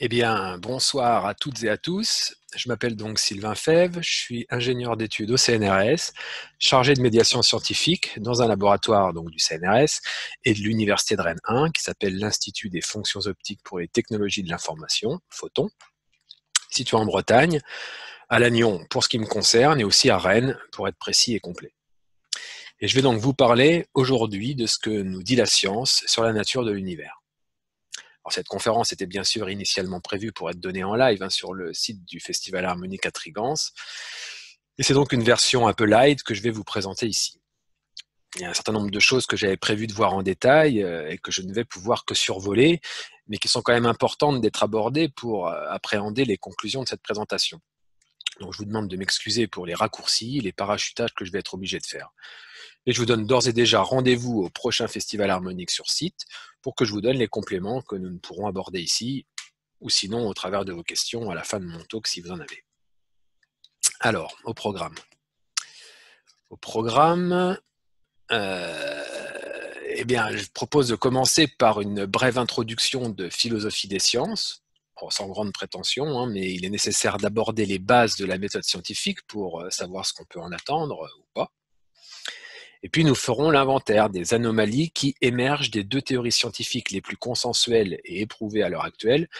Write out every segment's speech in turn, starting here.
Eh bien, bonsoir à toutes et à tous. Je m'appelle donc Sylvain Fèvre, je suis ingénieur d'études au CNRS, chargé de médiation scientifique dans un laboratoire donc du CNRS et de l'université de Rennes 1 qui s'appelle l'Institut des fonctions optiques pour les technologies de l'information, Photon, situé en Bretagne, à Lannion pour ce qui me concerne et aussi à Rennes pour être précis et complet. Et je vais donc vous parler aujourd'hui de ce que nous dit la science sur la nature de l'univers cette conférence était bien sûr initialement prévue pour être donnée en live hein, sur le site du Festival Harmonique à Trigance. Et c'est donc une version un peu light que je vais vous présenter ici. Il y a un certain nombre de choses que j'avais prévu de voir en détail euh, et que je ne vais pouvoir que survoler, mais qui sont quand même importantes d'être abordées pour euh, appréhender les conclusions de cette présentation. Donc je vous demande de m'excuser pour les raccourcis, les parachutages que je vais être obligé de faire. Et je vous donne d'ores et déjà rendez-vous au prochain festival harmonique sur site pour que je vous donne les compléments que nous ne pourrons aborder ici ou sinon au travers de vos questions à la fin de mon talk si vous en avez. Alors, au programme. Au programme, euh, eh bien, je propose de commencer par une brève introduction de philosophie des sciences, sans grande prétention, hein, mais il est nécessaire d'aborder les bases de la méthode scientifique pour euh, savoir ce qu'on peut en attendre ou pas. Et puis nous ferons l'inventaire des anomalies qui émergent des deux théories scientifiques les plus consensuelles et éprouvées à l'heure actuelle,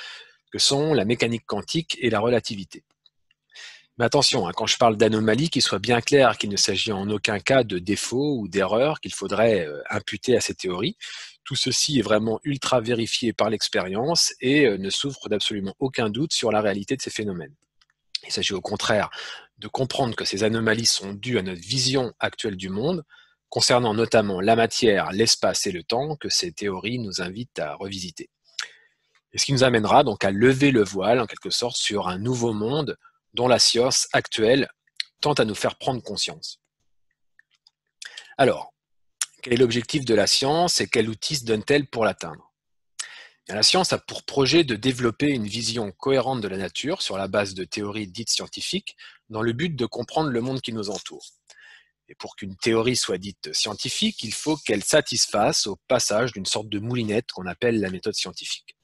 que sont la mécanique quantique et la relativité. Mais attention, hein, quand je parle d'anomalies, qu'il soit bien clair qu'il ne s'agit en aucun cas de défaut ou d'erreur qu'il faudrait euh, imputer à ces théories. Tout ceci est vraiment ultra vérifié par l'expérience et euh, ne souffre d'absolument aucun doute sur la réalité de ces phénomènes. Il s'agit au contraire de comprendre que ces anomalies sont dues à notre vision actuelle du monde, concernant notamment la matière, l'espace et le temps que ces théories nous invitent à revisiter. Et ce qui nous amènera donc à lever le voile, en quelque sorte, sur un nouveau monde dont la science actuelle tente à nous faire prendre conscience. Alors, quel est l'objectif de la science et quels outil se donne-t-elle pour l'atteindre eh La science a pour projet de développer une vision cohérente de la nature sur la base de théories dites scientifiques dans le but de comprendre le monde qui nous entoure. Et pour qu'une théorie soit dite scientifique, il faut qu'elle satisfasse au passage d'une sorte de moulinette qu'on appelle la méthode scientifique,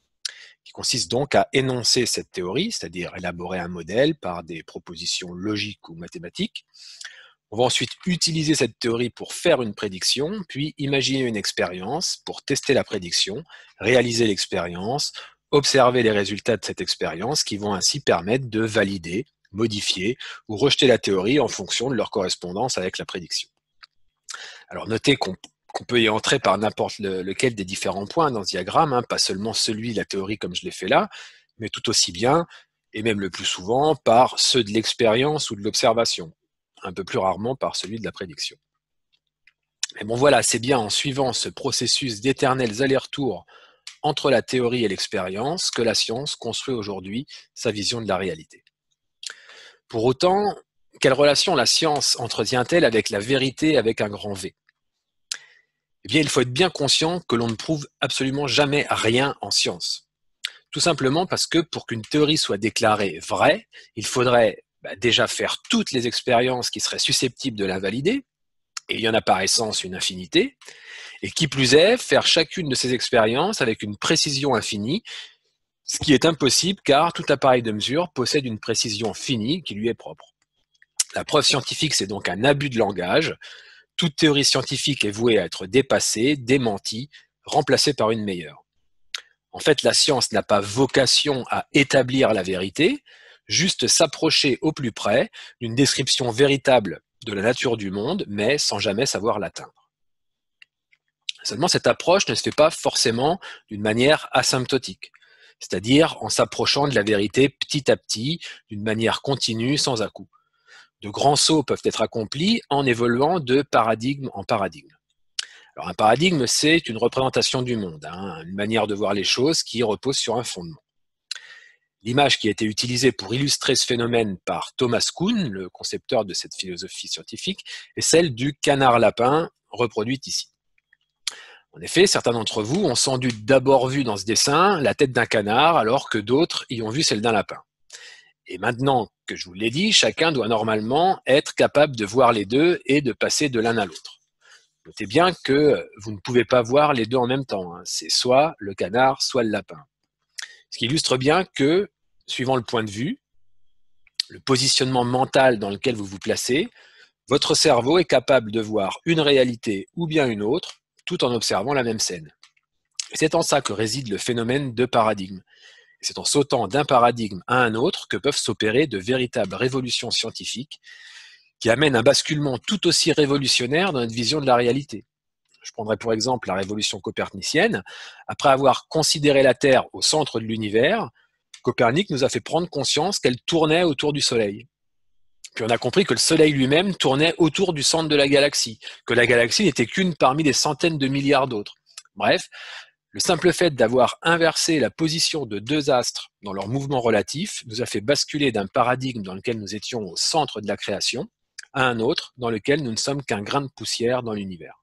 qui consiste donc à énoncer cette théorie, c'est-à-dire élaborer un modèle par des propositions logiques ou mathématiques. On va ensuite utiliser cette théorie pour faire une prédiction, puis imaginer une expérience pour tester la prédiction, réaliser l'expérience, observer les résultats de cette expérience qui vont ainsi permettre de valider modifier ou rejeter la théorie en fonction de leur correspondance avec la prédiction. Alors notez qu'on peut y entrer par n'importe lequel des différents points dans ce diagramme, hein, pas seulement celui de la théorie comme je l'ai fait là, mais tout aussi bien, et même le plus souvent, par ceux de l'expérience ou de l'observation, un peu plus rarement par celui de la prédiction. Mais bon voilà, c'est bien en suivant ce processus d'éternels allers-retours entre la théorie et l'expérience que la science construit aujourd'hui sa vision de la réalité. Pour autant, quelle relation la science entretient-elle avec la vérité avec un grand V Eh bien, il faut être bien conscient que l'on ne prouve absolument jamais rien en science. Tout simplement parce que pour qu'une théorie soit déclarée vraie, il faudrait bah, déjà faire toutes les expériences qui seraient susceptibles de la valider, et il y en a par essence une infinité, et qui plus est, faire chacune de ces expériences avec une précision infinie ce qui est impossible car tout appareil de mesure possède une précision finie qui lui est propre. La preuve scientifique, c'est donc un abus de langage. Toute théorie scientifique est vouée à être dépassée, démentie, remplacée par une meilleure. En fait, la science n'a pas vocation à établir la vérité, juste s'approcher au plus près d'une description véritable de la nature du monde, mais sans jamais savoir l'atteindre. Seulement, cette approche ne se fait pas forcément d'une manière asymptotique c'est-à-dire en s'approchant de la vérité petit à petit, d'une manière continue, sans à-coup. De grands sauts peuvent être accomplis en évoluant de paradigme en paradigme. Alors un paradigme, c'est une représentation du monde, hein, une manière de voir les choses qui repose sur un fondement. L'image qui a été utilisée pour illustrer ce phénomène par Thomas Kuhn, le concepteur de cette philosophie scientifique, est celle du canard lapin reproduite ici. En effet, certains d'entre vous ont sans doute d'abord vu dans ce dessin la tête d'un canard, alors que d'autres y ont vu celle d'un lapin. Et maintenant que je vous l'ai dit, chacun doit normalement être capable de voir les deux et de passer de l'un à l'autre. Notez bien que vous ne pouvez pas voir les deux en même temps. Hein. C'est soit le canard, soit le lapin. Ce qui illustre bien que, suivant le point de vue, le positionnement mental dans lequel vous vous placez, votre cerveau est capable de voir une réalité ou bien une autre tout en observant la même scène. C'est en ça que réside le phénomène de paradigme. C'est en sautant d'un paradigme à un autre que peuvent s'opérer de véritables révolutions scientifiques qui amènent un basculement tout aussi révolutionnaire dans notre vision de la réalité. Je prendrai pour exemple la révolution copernicienne. Après avoir considéré la Terre au centre de l'univers, Copernic nous a fait prendre conscience qu'elle tournait autour du Soleil. Puis on a compris que le Soleil lui-même tournait autour du centre de la galaxie, que la galaxie n'était qu'une parmi des centaines de milliards d'autres. Bref, le simple fait d'avoir inversé la position de deux astres dans leur mouvement relatif nous a fait basculer d'un paradigme dans lequel nous étions au centre de la création à un autre dans lequel nous ne sommes qu'un grain de poussière dans l'univers.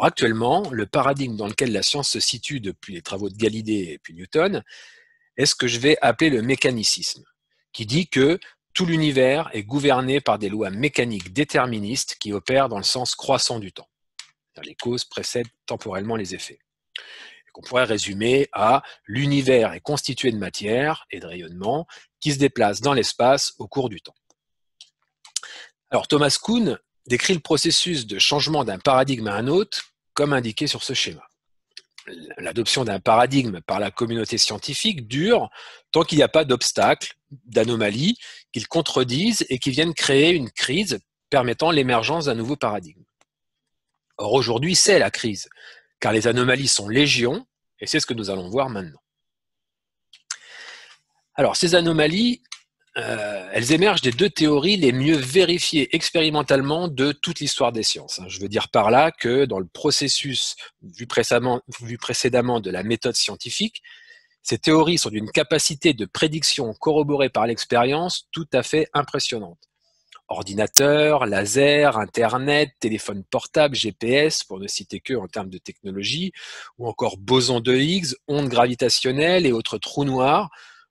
actuellement, le paradigme dans lequel la science se situe depuis les travaux de Galilée et puis Newton est ce que je vais appeler le mécanicisme, qui dit que tout l'univers est gouverné par des lois mécaniques déterministes qui opèrent dans le sens croissant du temps. Les causes précèdent temporellement les effets. On pourrait résumer à l'univers est constitué de matière et de rayonnement qui se déplacent dans l'espace au cours du temps. Alors Thomas Kuhn décrit le processus de changement d'un paradigme à un autre comme indiqué sur ce schéma l'adoption d'un paradigme par la communauté scientifique dure tant qu'il n'y a pas d'obstacles, d'anomalies qu'ils contredisent et qui viennent créer une crise permettant l'émergence d'un nouveau paradigme. Or aujourd'hui, c'est la crise, car les anomalies sont légion, et c'est ce que nous allons voir maintenant. Alors ces anomalies, euh, elles émergent des deux théories les mieux vérifiées expérimentalement de toute l'histoire des sciences. Hein. Je veux dire par là que dans le processus vu précédemment, de la méthode scientifique, ces théories sont d'une capacité de prédiction corroborée par l'expérience tout à fait impressionnante. Ordinateur, laser, Internet, téléphone portable, GPS, pour ne citer que en termes de technologie, ou encore boson de Higgs, ondes gravitationnelles et autres trous noirs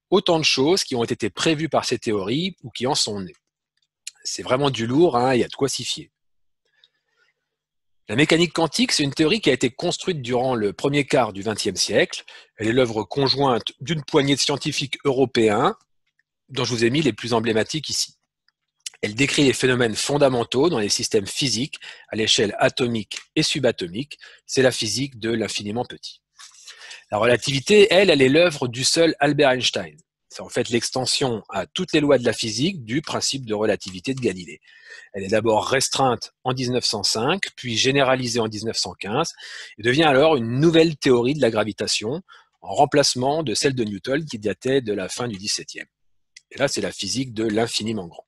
autant de choses qui ont été prévues par ces théories ou qui en sont nées. C'est vraiment du lourd, hein, il y a de quoi s'y fier. La mécanique quantique, c'est une théorie qui a été construite durant le premier quart du XXe siècle. Elle est l'œuvre conjointe d'une poignée de scientifiques européens, dont je vous ai mis les plus emblématiques ici. Elle décrit les phénomènes fondamentaux dans les systèmes physiques à l'échelle atomique et subatomique. C'est la physique de l'infiniment petit. La relativité, elle, elle est l'œuvre du seul Albert Einstein. C'est en fait l'extension à toutes les lois de la physique du principe de relativité de Galilée. Elle est d'abord restreinte en 1905, puis généralisée en 1915, et devient alors une nouvelle théorie de la gravitation, en remplacement de celle de Newton qui datait de la fin du XVIIe. Et là, c'est la physique de l'infiniment grand.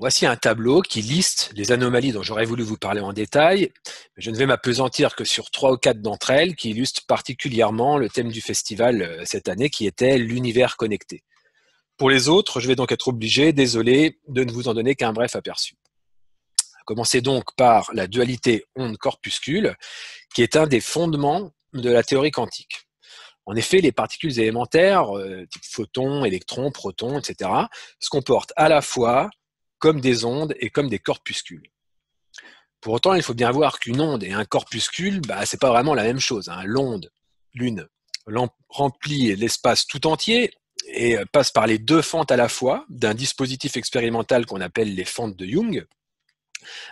Voici un tableau qui liste les anomalies dont j'aurais voulu vous parler en détail, je ne vais m'apesantir que sur trois ou quatre d'entre elles qui illustrent particulièrement le thème du festival euh, cette année qui était l'univers connecté. Pour les autres, je vais donc être obligé, désolé, de ne vous en donner qu'un bref aperçu. Commencez donc par la dualité onde-corpuscule, qui est un des fondements de la théorie quantique. En effet, les particules élémentaires, euh, type photons, électrons, protons, etc., se comportent à la fois comme des ondes et comme des corpuscules. Pour autant, il faut bien voir qu'une onde et un corpuscule, bah, c'est pas vraiment la même chose. Hein. L'onde, l'une, remplit l'espace tout entier et euh, passe par les deux fentes à la fois d'un dispositif expérimental qu'on appelle les fentes de Jung,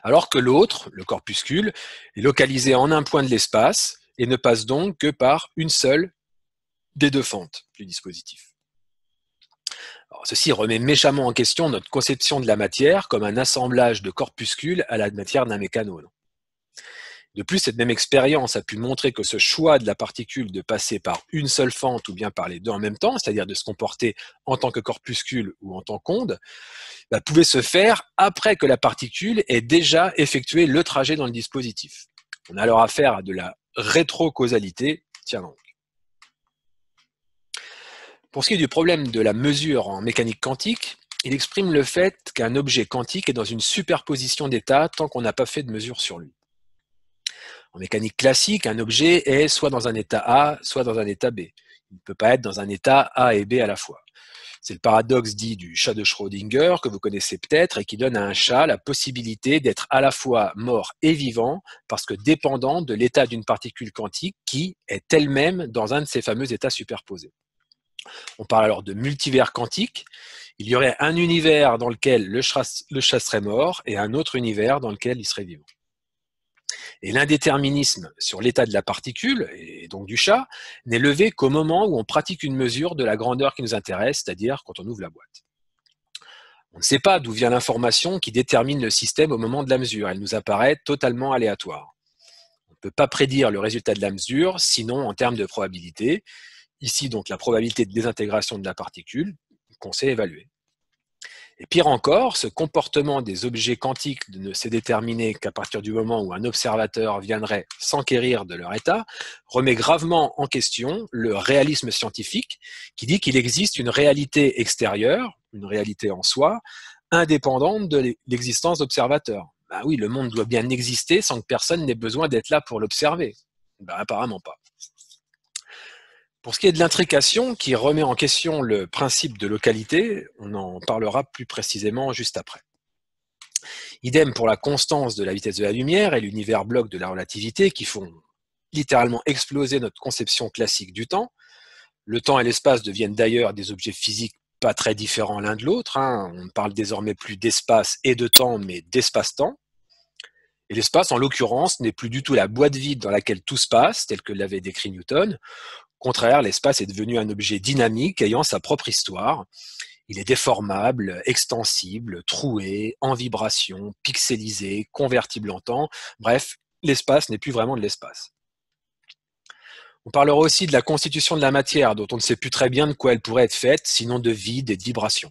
alors que l'autre, le corpuscule, est localisé en un point de l'espace et ne passe donc que par une seule des deux fentes du dispositif ceci remet méchamment en question notre conception de la matière comme un assemblage de corpuscules à la matière d'un mécano. De plus, cette même expérience a pu montrer que ce choix de la particule de passer par une seule fente ou bien par les deux en même temps, c'est-à-dire de se comporter en tant que corpuscule ou en tant qu'onde, bah, pouvait se faire après que la particule ait déjà effectué le trajet dans le dispositif. On a alors affaire à de la rétrocausalité. Tiens donc. Pour ce qui est du problème de la mesure en mécanique quantique, il exprime le fait qu'un objet quantique est dans une superposition d'états tant qu'on n'a pas fait de mesure sur lui. En mécanique classique, un objet est soit dans un état A, soit dans un état B. Il ne peut pas être dans un état A et B à la fois. C'est le paradoxe dit du chat de Schrödinger que vous connaissez peut-être et qui donne à un chat la possibilité d'être à la fois mort et vivant parce que dépendant de l'état d'une particule quantique qui est elle-même dans un de ces fameux états superposés. On parle alors de multivers quantique. Il y aurait un univers dans lequel le, chat serait mort et un autre univers dans lequel il serait vivant. Et l'indéterminisme sur l'état de la particule, et donc du chat, n'est levé qu'au moment où on pratique une mesure de la grandeur qui nous intéresse, c'est-à-dire quand on ouvre la boîte. On ne sait pas d'où vient l'information qui détermine le système au moment de la mesure. Elle nous apparaît totalement aléatoire. On ne peut pas prédire le résultat de la mesure, sinon en termes de probabilité. Ici, donc, la probabilité de désintégration de la particule qu'on sait évaluer. Et pire encore, ce comportement des objets quantiques ne s'est déterminé qu'à partir du moment où un observateur viendrait s'enquérir de leur état, remet gravement en question le réalisme scientifique qui dit qu'il existe une réalité extérieure, une réalité en soi, indépendante de l'existence d'observateurs. Bah oui, le monde doit bien exister sans que personne n'ait besoin d'être là pour l'observer. Bah, apparemment pas. Pour ce qui est de l'intrication qui remet en question le principe de localité, on en parlera plus précisément juste après. Idem pour la constance de la vitesse de la lumière et l'univers bloc de la relativité qui font littéralement exploser notre conception classique du temps. Le temps et l'espace deviennent d'ailleurs des objets physiques pas très différents l'un de l'autre. Hein. On ne parle désormais plus d'espace et de temps, mais d'espace-temps. Et l'espace, en l'occurrence, n'est plus du tout la boîte vide dans laquelle tout se passe, tel que l'avait décrit Newton, contraire, l'espace est devenu un objet dynamique ayant sa propre histoire. Il est déformable, extensible, troué, en vibration, pixelisé, convertible en temps. Bref, l'espace n'est plus vraiment de l'espace. On parlera aussi de la constitution de la matière, dont on ne sait plus très bien de quoi elle pourrait être faite, sinon de vide et de vibration.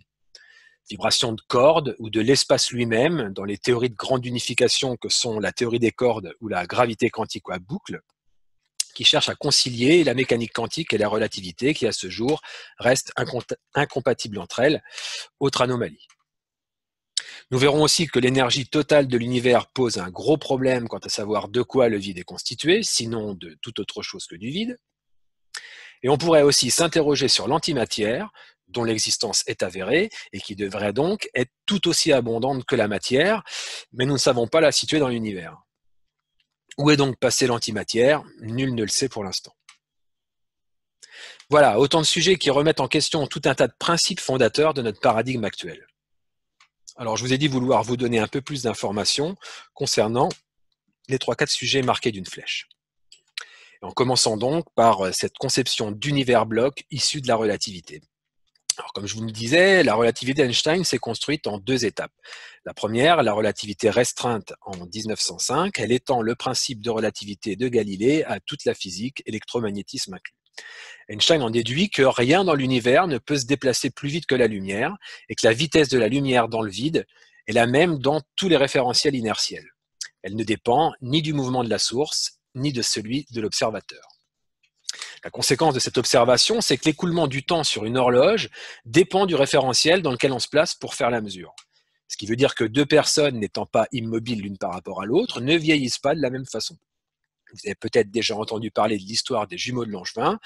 Vibration de cordes ou de l'espace lui-même, dans les théories de grande unification que sont la théorie des cordes ou la gravité quantique à boucle qui cherche à concilier la mécanique quantique et la relativité qui, à ce jour, restent incompatibles entre elles, autre anomalie. Nous verrons aussi que l'énergie totale de l'univers pose un gros problème quant à savoir de quoi le vide est constitué, sinon de toute autre chose que du vide. Et on pourrait aussi s'interroger sur l'antimatière, dont l'existence est avérée et qui devrait donc être tout aussi abondante que la matière, mais nous ne savons pas la situer dans l'univers. Où est donc passée l'antimatière Nul ne le sait pour l'instant. Voilà, autant de sujets qui remettent en question tout un tas de principes fondateurs de notre paradigme actuel. Alors, je vous ai dit vouloir vous donner un peu plus d'informations concernant les trois quatre sujets marqués d'une flèche. En commençant donc par cette conception d'univers bloc issu de la relativité. Alors, comme je vous le disais, la relativité d'Einstein s'est construite en deux étapes. La première, la relativité restreinte en 1905, elle étend le principe de relativité de Galilée à toute la physique, électromagnétisme inclus. Einstein en déduit que rien dans l'univers ne peut se déplacer plus vite que la lumière et que la vitesse de la lumière dans le vide est la même dans tous les référentiels inertiels. Elle ne dépend ni du mouvement de la source, ni de celui de l'observateur. La conséquence de cette observation, c'est que l'écoulement du temps sur une horloge dépend du référentiel dans lequel on se place pour faire la mesure. Ce qui veut dire que deux personnes n'étant pas immobiles l'une par rapport à l'autre ne vieillissent pas de la même façon. Vous avez peut-être déjà entendu parler de l'histoire des jumeaux de Langevin,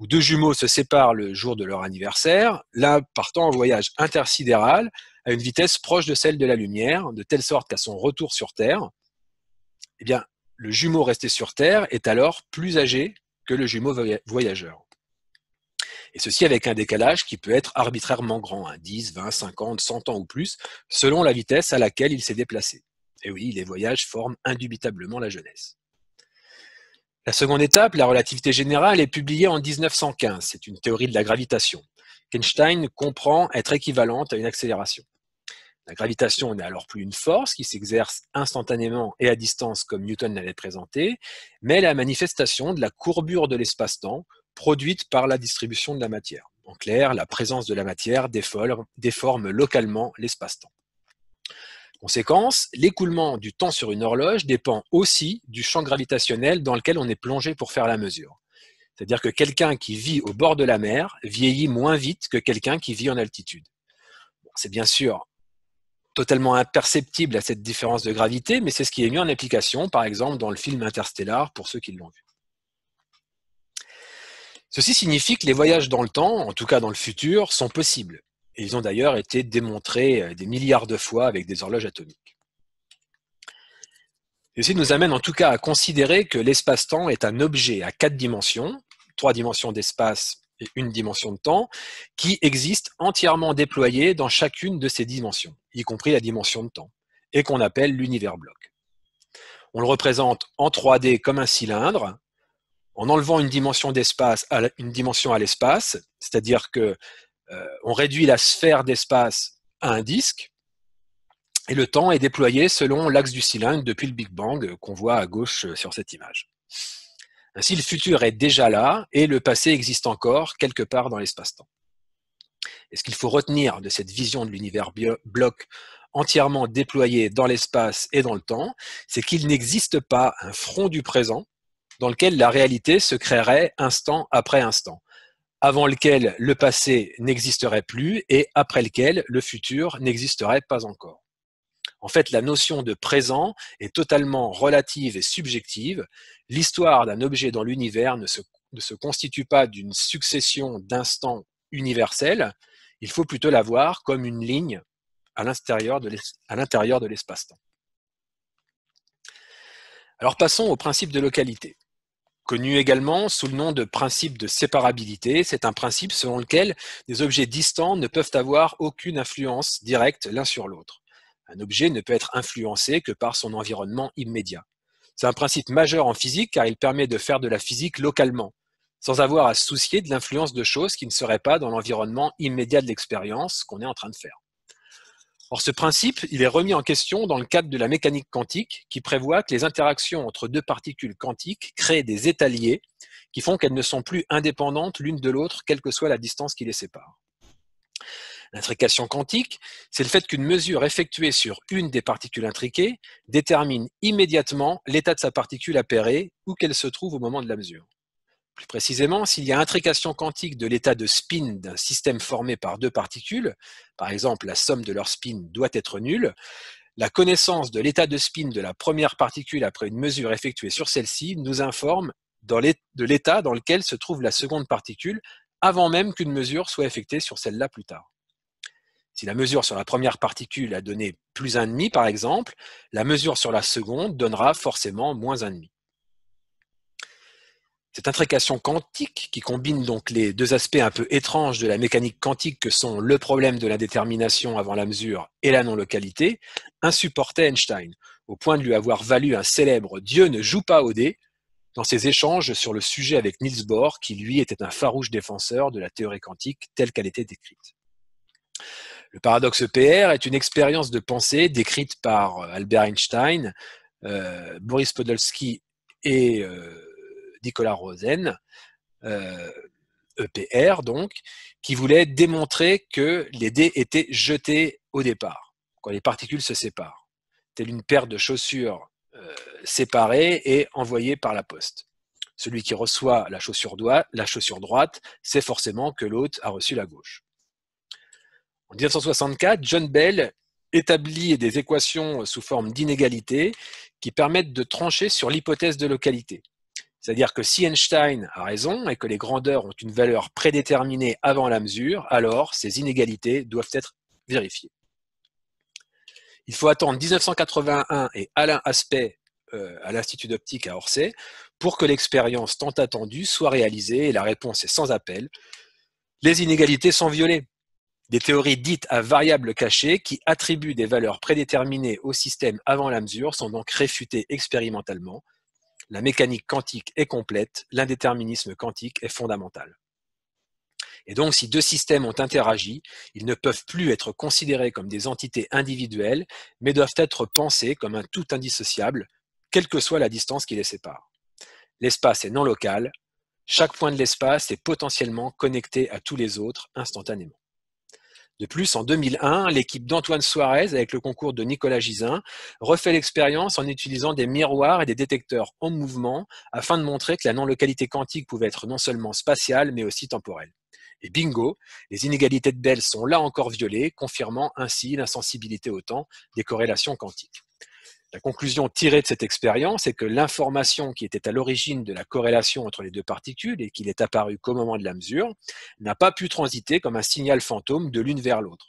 où deux jumeaux se séparent le jour de leur anniversaire, l'un partant en voyage intersidéral à une vitesse proche de celle de la lumière, de telle sorte qu'à son retour sur Terre, eh bien, le jumeau resté sur Terre est alors plus âgé que le jumeau voyageur. Et ceci avec un décalage qui peut être arbitrairement grand, 10, 20, 50, 100 ans ou plus, selon la vitesse à laquelle il s'est déplacé. Et oui, les voyages forment indubitablement la jeunesse. La seconde étape, la relativité générale, est publiée en 1915. C'est une théorie de la gravitation. Einstein comprend être équivalente à une accélération. La gravitation n'est alors plus une force qui s'exerce instantanément et à distance comme Newton l'avait présenté, mais la manifestation de la courbure de l'espace-temps produite par la distribution de la matière. En clair, la présence de la matière déforme, localement l'espace-temps. Conséquence, l'écoulement du temps sur une horloge dépend aussi du champ gravitationnel dans lequel on est plongé pour faire la mesure. C'est-à-dire que quelqu'un qui vit au bord de la mer vieillit moins vite que quelqu'un qui vit en altitude. C'est bien sûr totalement imperceptible à cette différence de gravité, mais c'est ce qui est mis en application, par exemple, dans le film Interstellar, pour ceux qui l'ont vu. Ceci signifie que les voyages dans le temps, en tout cas dans le futur, sont possibles. Et ils ont d'ailleurs été démontrés euh, des milliards de fois avec des horloges atomiques. Ceci nous amène en tout cas à considérer que l'espace-temps est un objet à quatre dimensions, trois dimensions d'espace une dimension de temps qui existe entièrement déployée dans chacune de ces dimensions, y compris la dimension de temps, et qu'on appelle l'univers bloc. On le représente en 3D comme un cylindre, en enlevant une dimension d'espace à une dimension à l'espace, c'est-à-dire que euh, on réduit la sphère d'espace à un disque, et le temps est déployé selon l'axe du cylindre depuis le Big Bang qu'on voit à gauche sur cette image. Ainsi, le futur est déjà là et le passé existe encore quelque part dans l'espace-temps. Et ce qu'il faut retenir de cette vision de l'univers bloc entièrement déployé dans l'espace et dans le temps, c'est qu'il n'existe pas un front du présent dans lequel la réalité se créerait instant après instant, avant lequel le passé n'existerait plus et après lequel le futur n'existerait pas encore. En fait, la notion de présent est totalement relative et subjective. L'histoire d'un objet dans l'univers ne se, ne se constitue pas d'une succession d'instants universels. Il faut plutôt la voir comme une ligne à l'intérieur de l'espace-temps. Alors passons au principe de localité. Connu également sous le nom de principe de séparabilité, c'est un principe selon lequel des objets distants ne peuvent avoir aucune influence directe l'un sur l'autre. Un objet ne peut être influencé que par son environnement immédiat. C'est un principe majeur en physique car il permet de faire de la physique localement, sans avoir à se soucier de l'influence de choses qui ne seraient pas dans l'environnement immédiat de l'expérience qu'on est en train de faire. Or, ce principe, il est remis en question dans le cadre de la mécanique quantique qui prévoit que les interactions entre deux particules quantiques créent des états liés qui font qu'elles ne sont plus indépendantes l'une de l'autre, quelle que soit la distance qui les sépare. L'intrication quantique, c'est le fait qu'une mesure effectuée sur une des particules intriquées détermine immédiatement l'état de sa particule appairée ou qu'elle se trouve au moment de la mesure. Plus précisément, s'il y a intrication quantique de l'état de spin d'un système formé par deux particules, par exemple la somme de leur spin doit être nulle, la connaissance de l'état de spin de la première particule après une mesure effectuée sur celle-ci nous informe de l'état dans lequel se trouve la seconde particule avant même qu'une mesure soit effectuée sur celle-là plus tard. Si la mesure sur la première particule a donné plus 1,5 par exemple, la mesure sur la seconde donnera forcément moins 1,5. Cette intrication quantique, qui combine donc les deux aspects un peu étranges de la mécanique quantique que sont le problème de la détermination avant la mesure et la non-localité, insupportait Einstein, au point de lui avoir valu un célèbre Dieu ne joue pas au dé dans ses échanges sur le sujet avec Niels Bohr, qui lui était un farouche défenseur de la théorie quantique telle qu'elle était décrite. Le paradoxe EPR est une expérience de pensée décrite par euh, Albert Einstein, euh, Boris Podolsky et euh, Nicolas Rosen, EPR e donc, qui voulait démontrer que les dés étaient jetés au départ, quand les particules se séparent, telle une paire de chaussures séparées et envoyées par la poste. Celui qui reçoit la chaussure, la chaussure droite sait forcément que l'autre a reçu la gauche. En 1964, John Bell établit des équations sous forme d'inégalités qui permettent de trancher sur l'hypothèse de localité. C'est-à-dire que si Einstein a raison et que les grandeurs ont une valeur prédéterminée avant la mesure, alors ces inégalités doivent être vérifiées. Il faut attendre 1981 et Alain Aspect euh, à l'Institut d'optique à Orsay pour que l'expérience tant attendue soit réalisée et la réponse est sans appel. Les inégalités sont violées des théories dites à variables cachées qui attribuent des valeurs prédéterminées au système avant la mesure sont donc réfutées expérimentalement. La mécanique quantique est complète, l'indéterminisme quantique est fondamental. Et donc, si deux systèmes ont interagi, ils ne peuvent plus être considérés comme des entités individuelles, mais doivent être pensés comme un tout indissociable, quelle que soit la distance qui les sépare. L'espace est non local, chaque point de l'espace est potentiellement connecté à tous les autres instantanément. De plus, en 2001, l'équipe d'Antoine Suarez, avec le concours de Nicolas Gisin, refait l'expérience en utilisant des miroirs et des détecteurs en mouvement afin de montrer que la non-localité quantique pouvait être non seulement spatiale, mais aussi temporelle. Et bingo, les inégalités de Bell sont là encore violées, confirmant ainsi l'insensibilité au temps des corrélations quantiques. La conclusion tirée de cette expérience est que l'information qui était à l'origine de la corrélation entre les deux particules et qui est apparue qu'au moment de la mesure n'a pas pu transiter comme un signal fantôme de l'une vers l'autre.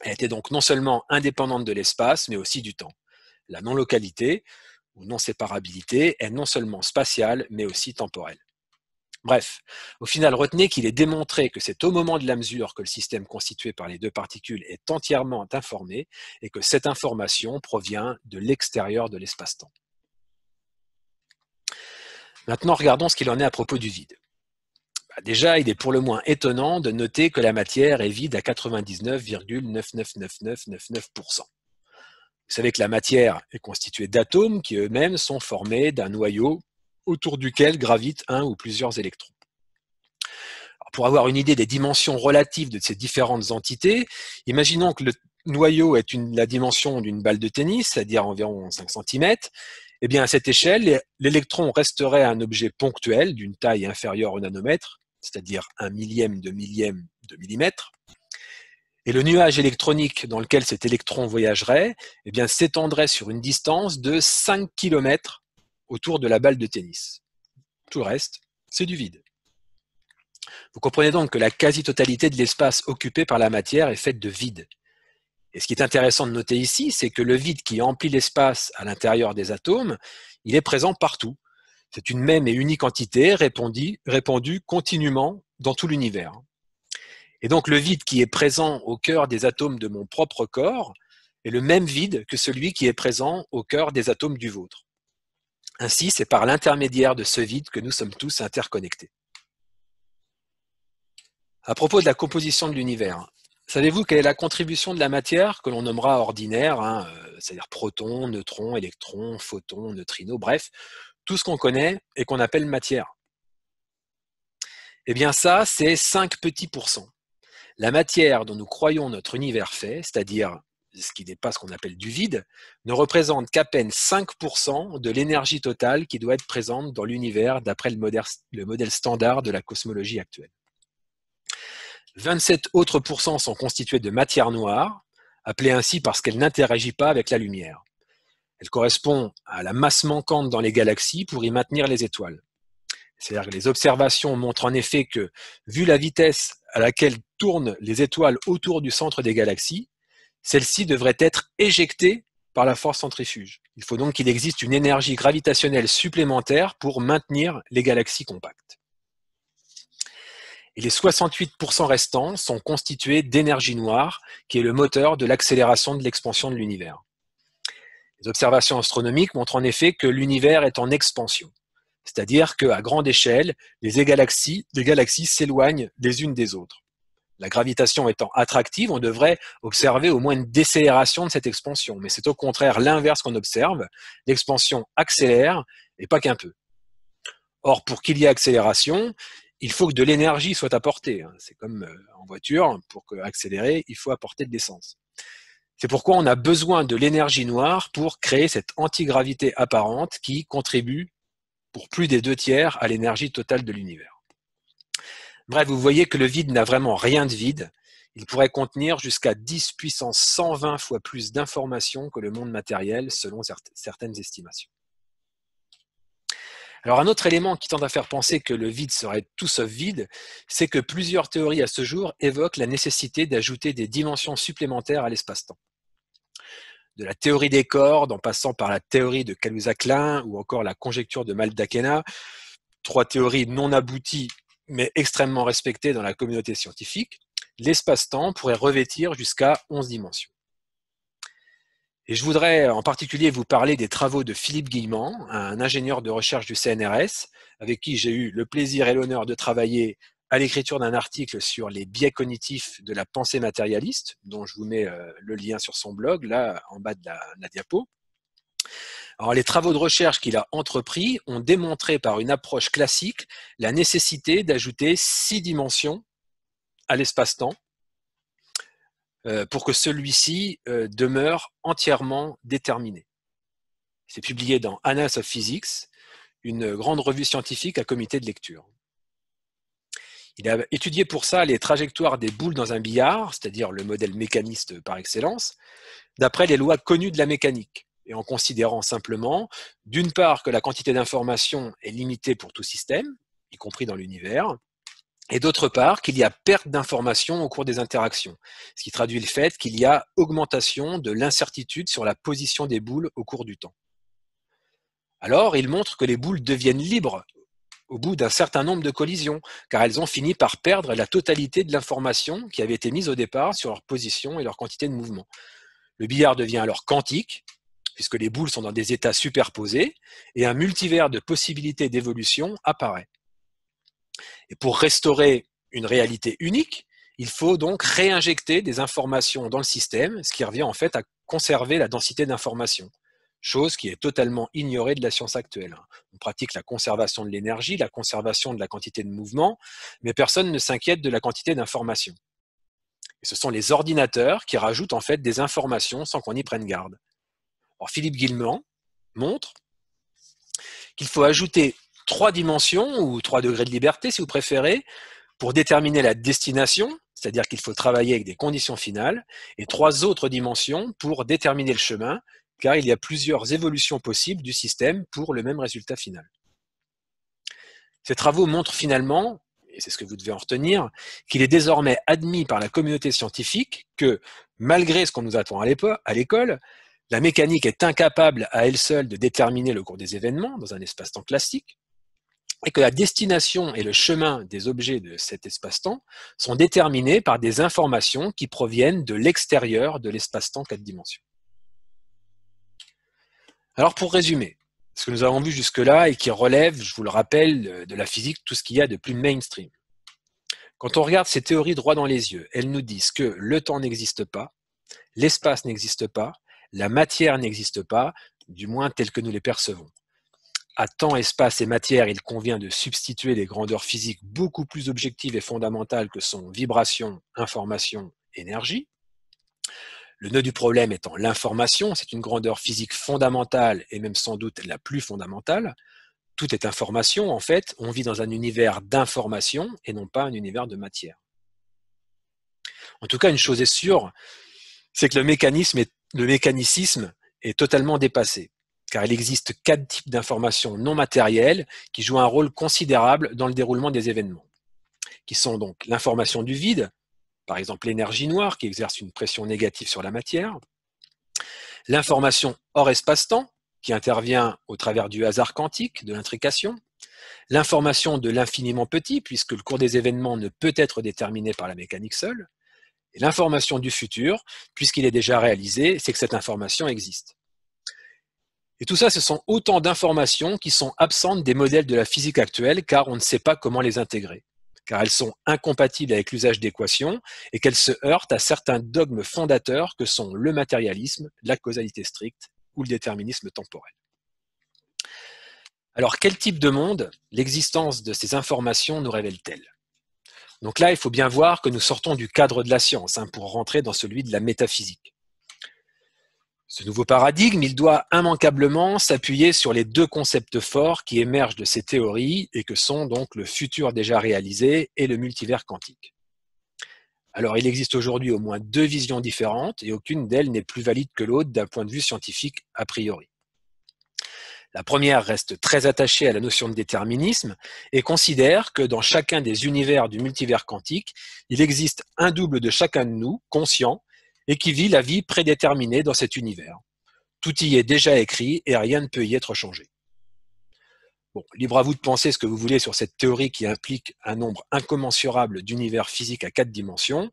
Elle était donc non seulement indépendante de l'espace, mais aussi du temps. La non-localité ou non-séparabilité est non seulement spatiale, mais aussi temporelle. Bref, au final, retenez qu'il est démontré que c'est au moment de la mesure que le système constitué par les deux particules est entièrement informé et que cette information provient de l'extérieur de l'espace-temps. Maintenant, regardons ce qu'il en est à propos du vide. Bah, déjà, il est pour le moins étonnant de noter que la matière est vide à 99,999999%. Vous savez que la matière est constituée d'atomes qui eux-mêmes sont formés d'un noyau autour duquel gravitent un ou plusieurs électrons. pour avoir une idée des dimensions relatives de ces différentes entités, imaginons que le noyau est la dimension d'une balle de tennis, c'est-à-dire environ 5 cm, eh bien, à cette échelle, l'électron resterait un objet ponctuel d'une taille inférieure au nanomètre, c'est-à-dire un millième de millième de millimètre. Et le nuage électronique dans lequel cet électron voyagerait eh s'étendrait sur une distance de 5 km autour de la balle de tennis. Tout le reste, c'est du vide. Vous comprenez donc que la quasi-totalité de l'espace occupé par la matière est faite de vide. Et ce qui est intéressant de noter ici, c'est que le vide qui emplit l'espace à l'intérieur des atomes, il est présent partout. C'est une même et unique entité répandue, répandue continuellement dans tout l'univers. Et donc le vide qui est présent au cœur des atomes de mon propre corps est le même vide que celui qui est présent au cœur des atomes du vôtre. Ainsi, c'est par l'intermédiaire de ce vide que nous sommes tous interconnectés. À propos de la composition de l'univers, savez-vous quelle est la contribution de la matière que l'on nommera ordinaire, hein, euh, c'est-à-dire protons, neutrons, électrons, photons, neutrinos, bref, tout ce qu'on connaît et qu'on appelle matière Eh bien ça, c'est 5 petits pourcents. La matière dont nous croyons notre univers fait, c'est-à-dire ce qui n'est pas ce qu'on appelle du vide, ne représente qu'à peine 5% de l'énergie totale qui doit être présente dans l'univers d'après le modèle, standard de la cosmologie actuelle. 27 autres pourcents sont constitués de matière noire, appelée ainsi parce qu'elle n'interagit pas avec la lumière. Elle correspond à la masse manquante dans les galaxies pour y maintenir les étoiles. C'est-à-dire que les observations montrent en effet que, vu la vitesse à laquelle tournent les étoiles autour du centre des galaxies, celles ci devrait être éjectées par la force centrifuge. Il faut donc qu'il existe une énergie gravitationnelle supplémentaire pour maintenir les galaxies compactes. Et les 68% restants sont constitués d'énergie noire, qui est le moteur de l'accélération de l'expansion de l'univers. Les observations astronomiques montrent en effet que l'univers est en expansion, c'est-à-dire qu'à grande échelle, les galaxies s'éloignent les unes des autres la gravitation étant attractive, on devrait observer au moins une décélération de cette expansion. Mais c'est au contraire l'inverse qu'on observe. L'expansion accélère et pas qu'un peu. Or, pour qu'il y ait accélération, il faut que de l'énergie soit apportée. Hein. C'est comme euh, en voiture, pour accélérer, il faut apporter de l'essence. C'est pourquoi on a besoin de l'énergie noire pour créer cette antigravité apparente qui contribue pour plus des deux tiers à l'énergie totale de l'univers. Bref, vous voyez que le vide n'a vraiment rien de vide. Il pourrait contenir jusqu'à 10 puissance 120 fois plus d'informations que le monde matériel, selon certaines estimations. Alors un autre élément qui tend à faire penser que le vide serait tout sauf vide, c'est que plusieurs théories à ce jour évoquent la nécessité d'ajouter des dimensions supplémentaires à l'espace-temps. De la théorie des cordes, en passant par la théorie de kaluza klein ou encore la conjecture de Maldacena, trois théories non abouties mais extrêmement respecté dans la communauté scientifique, l'espace-temps pourrait revêtir jusqu'à 11 dimensions. Et je voudrais en particulier vous parler des travaux de Philippe Guillemant, un ingénieur de recherche du CNRS, avec qui j'ai eu le plaisir et l'honneur de travailler à l'écriture d'un article sur les biais cognitifs de la pensée matérialiste, dont je vous mets euh, le lien sur son blog, là en bas de la diapo. Alors, les travaux de recherche qu'il a entrepris ont démontré par une approche classique la nécessité d'ajouter six dimensions à l'espace-temps euh, pour que celui-ci euh, demeure entièrement déterminé. C'est publié dans Annals of Physics, une grande revue scientifique à comité de lecture. Il a étudié pour ça les trajectoires des boules dans un billard, c'est-à-dire le modèle mécaniste par excellence, d'après les lois connues de la mécanique et en considérant simplement, d'une part, que la quantité d'information est limitée pour tout système, y compris dans l'univers, et d'autre part, qu'il y a perte d'informations au cours des interactions, ce qui traduit le fait qu'il y a augmentation de l'incertitude sur la position des boules au cours du temps. Alors, il montre que les boules deviennent libres au bout d'un certain nombre de collisions, car elles ont fini par perdre la totalité de l'information qui avait été mise au départ sur leur position et leur quantité de mouvement. Le billard devient alors quantique, puisque les boules sont dans des états superposés, et un multivers de possibilités d'évolution apparaît. Et pour restaurer une réalité unique, il faut donc réinjecter des informations dans le système, ce qui revient en fait à conserver la densité d'informations, chose qui est totalement ignorée de la science actuelle. On pratique la conservation de l'énergie, la conservation de la quantité de mouvement, mais personne ne s'inquiète de la quantité d'informations. ce sont les ordinateurs qui rajoutent en fait des informations sans qu'on y prenne garde. Philippe Guillemin montre qu'il faut ajouter trois dimensions ou trois degrés de liberté, si vous préférez, pour déterminer la destination, c'est-à-dire qu'il faut travailler avec des conditions finales, et trois autres dimensions pour déterminer le chemin, car il y a plusieurs évolutions possibles du système pour le même résultat final. Ces travaux montrent finalement, et c'est ce que vous devez en retenir, qu'il est désormais admis par la communauté scientifique que, malgré ce qu'on nous attend à l'école, la mécanique est incapable à elle seule de déterminer le cours des événements dans un espace-temps classique, et que la destination et le chemin des objets de cet espace-temps sont déterminés par des informations qui proviennent de l'extérieur de l'espace-temps quatre dimensions. Alors pour résumer, ce que nous avons vu jusque-là et qui relève, je vous le rappelle, de la physique, tout ce qu'il y a de plus mainstream. Quand on regarde ces théories droit dans les yeux, elles nous disent que le temps n'existe pas, l'espace n'existe pas, la matière n'existe pas, du moins telle que nous les percevons. À temps, espace et matière, il convient de substituer des grandeurs physiques beaucoup plus objectives et fondamentales que sont vibration, information, énergie. Le nœud du problème étant l'information, c'est une grandeur physique fondamentale et même sans doute la plus fondamentale. Tout est information, en fait, on vit dans un univers d'information et non pas un univers de matière. En tout cas, une chose est sûre, c'est que le mécanisme est le mécanicisme est totalement dépassé, car il existe quatre types d'informations non matérielles qui jouent un rôle considérable dans le déroulement des événements, qui sont donc l'information du vide, par exemple l'énergie noire qui exerce une pression négative sur la matière, l'information hors espace-temps qui intervient au travers du hasard quantique, de l'intrication, l'information de l'infiniment petit, puisque le cours des événements ne peut être déterminé par la mécanique seule, l'information du futur, puisqu'il est déjà réalisé, c'est que cette information existe. Et tout ça, ce sont autant d'informations qui sont absentes des modèles de la physique actuelle, car on ne sait pas comment les intégrer, car elles sont incompatibles avec l'usage d'équations et qu'elles se heurtent à certains dogmes fondateurs que sont le matérialisme, la causalité stricte ou le déterminisme temporel. Alors, quel type de monde l'existence de ces informations nous révèle-t-elle donc là, il faut bien voir que nous sortons du cadre de la science hein, pour rentrer dans celui de la métaphysique. Ce nouveau paradigme, il doit immanquablement s'appuyer sur les deux concepts forts qui émergent de ces théories et que sont donc le futur déjà réalisé et le multivers quantique. Alors il existe aujourd'hui au moins deux visions différentes et aucune d'elles n'est plus valide que l'autre d'un point de vue scientifique a priori. La première reste très attachée à la notion de déterminisme et considère que dans chacun des univers du multivers quantique, il existe un double de chacun de nous, conscient, et qui vit la vie prédéterminée dans cet univers. Tout y est déjà écrit et rien ne peut y être changé libre à vous de penser ce que vous voulez sur cette théorie qui implique un nombre incommensurable d'univers physiques à quatre dimensions.